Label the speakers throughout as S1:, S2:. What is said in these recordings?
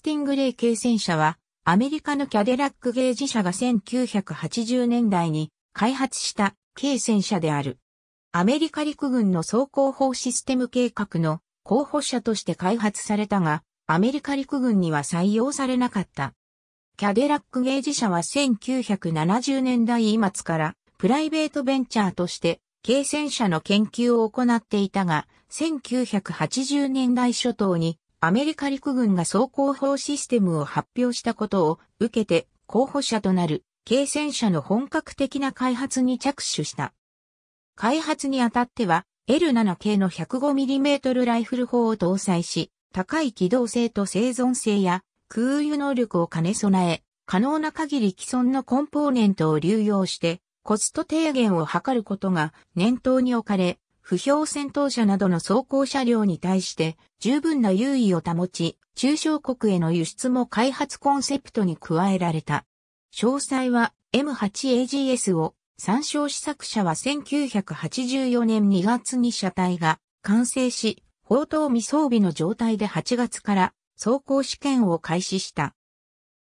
S1: スティングレイ軽戦車は、アメリカのキャデラックゲージ社が1980年代に開発した軽戦車である。アメリカ陸軍の装甲砲システム計画の候補者として開発されたが、アメリカ陸軍には採用されなかった。キャデラックゲージ社は1970年代末からプライベートベンチャーとして軽戦車の研究を行っていたが、1980年代初頭にアメリカ陸軍が総行砲システムを発表したことを受けて候補者となる軽戦車の本格的な開発に着手した。開発にあたっては L7 系の 105mm ライフル砲を搭載し、高い機動性と生存性や空輸能力を兼ね備え、可能な限り既存のコンポーネントを流用して、コスト低減を図ることが念頭に置かれ、不評戦闘車などの装甲車両に対して十分な優位を保ち、中小国への輸出も開発コンセプトに加えられた。詳細は M8AGS を参照試作車は1984年2月に車体が完成し、砲塔未装備の状態で8月から走行試験を開始した。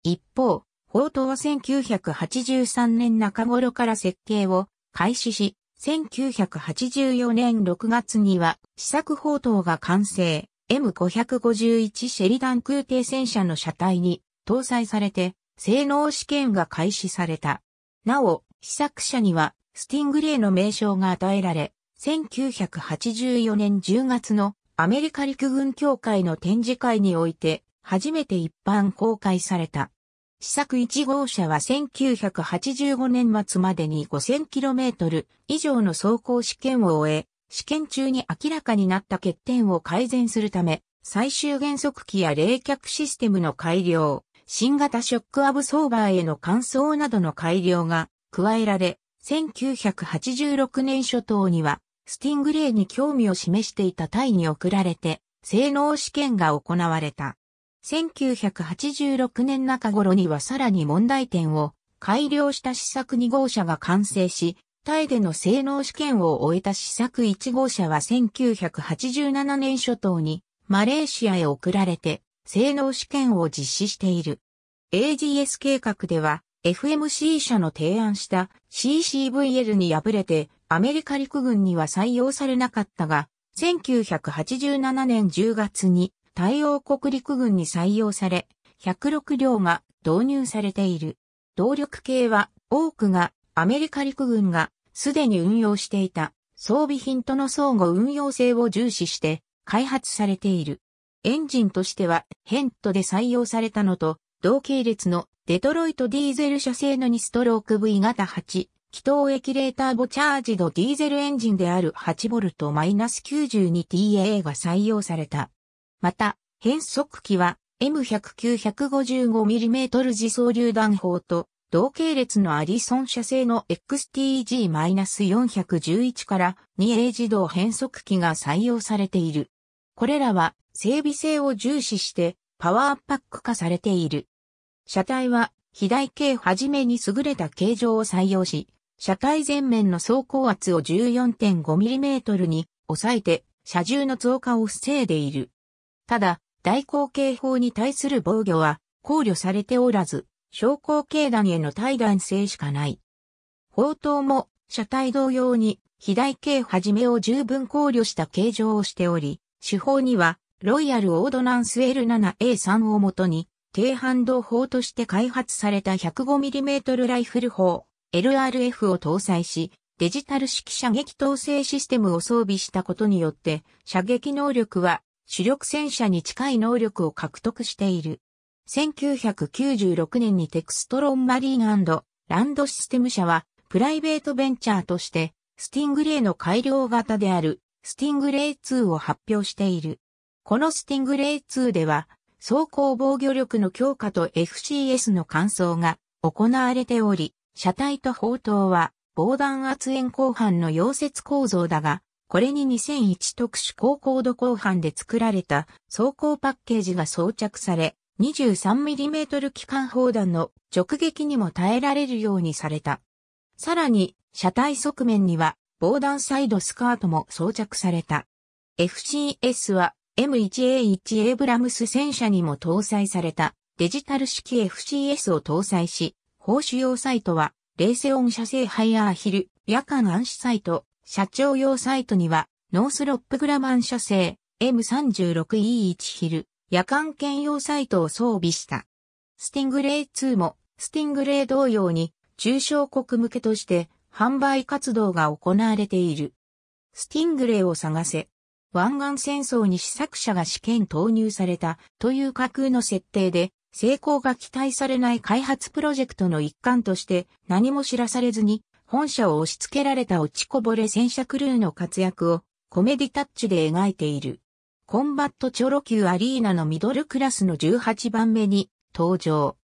S1: 一方、砲塔は1983年中頃から設計を開始し、1984年6月には試作砲塔が完成、M551 シェリダン空挺戦車の車体に搭載されて、性能試験が開始された。なお、試作車には、スティングレイの名称が与えられ、1984年10月のアメリカ陸軍協会の展示会において、初めて一般公開された。試作1号車は1985年末までに 5000km 以上の走行試験を終え、試験中に明らかになった欠点を改善するため、最終減速機や冷却システムの改良、新型ショックアブソーバーへの換装などの改良が加えられ、1986年初頭には、スティングレイに興味を示していたタイに送られて、性能試験が行われた。1986年中頃にはさらに問題点を改良した試作2号車が完成し、タイでの性能試験を終えた試作1号車は1987年初頭にマレーシアへ送られて性能試験を実施している。AGS 計画では FMC 社の提案した CCVL に敗れてアメリカ陸軍には採用されなかったが、1987年10月に太陽国陸軍に採用され、106両が導入されている。動力系は多くがアメリカ陸軍がすでに運用していた装備品との相互運用性を重視して開発されている。エンジンとしてはヘントで採用されたのと同系列のデトロイトディーゼル社製の2ストローク V 型8気筒液レーターボチャージドディーゼルエンジンである 8V-92TA が採用された。また、変速機は m 1 0 9 5 5 m m 自走榴弾砲と同系列のアリソン社製の XTG-411 から 2A 自動変速機が採用されている。これらは整備性を重視してパワーパック化されている。車体は肥大系はじめに優れた形状を採用し、車体前面の走行圧を 14.5mm に抑えて車重の増加を防いでいる。ただ、大口径法に対する防御は考慮されておらず、小口径弾への対弾性しかない。砲塔も車体同様に、肥大径はじめを十分考慮した形状をしており、手法には、ロイヤルオードナンス L7A3 をもとに、低反動砲として開発された 105mm ライフル砲、LRF を搭載し、デジタル式射撃統制システムを装備したことによって、射撃能力は主力戦車に近い能力を獲得している。1996年にテクストロンマリーンランドシステム社はプライベートベンチャーとしてスティングレイの改良型であるスティングレイ2を発表している。このスティングレイ2では走行防御力の強化と FCS の換装が行われており、車体と砲塔は防弾圧縁後半の溶接構造だが、これに2001特殊高高度鋼板で作られた装甲パッケージが装着され、23mm 機関砲弾の直撃にも耐えられるようにされた。さらに、車体側面には防弾サイドスカートも装着された。FCS は M1A1 エブラムス戦車にも搭載されたデジタル式 FCS を搭載し、砲主用サイトは、冷静音射性製ハイアーヒル、夜間暗視サイト、社長用サイトには、ノースロップグラマン社製 M36E1 ヒル夜間兼用サイトを装備した。スティングレイ2も、スティングレイ同様に、中小国向けとして販売活動が行われている。スティングレイを探せ。湾岸戦争に試作車が試験投入されたという架空の設定で、成功が期待されない開発プロジェクトの一環として何も知らされずに本社を押し付けられた落ちこぼれ戦車クルーの活躍をコメディタッチで描いている。コンバットチョロ級アリーナのミドルクラスの18番目に登場。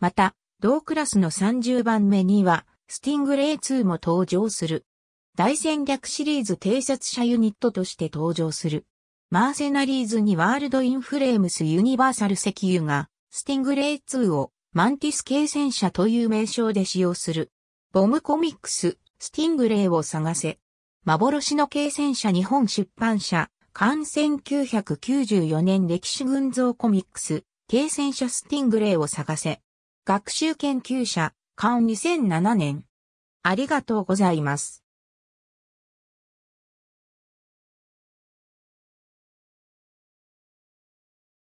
S1: また、同クラスの30番目には、スティングレイ2も登場する。大戦略シリーズ偵察者ユニットとして登場する。マーセナリーズにワールドインフレームスユニバーサル石油が、スティングレイ2をマンティス系戦車という名称で使用する。ボムコミックス、スティングレイを探せ。幻の軽戦車日本出版社、関1994年歴史群像コミックス、軽戦車スティングレイを探せ。学習研究者、関2007年。ありがとうございます。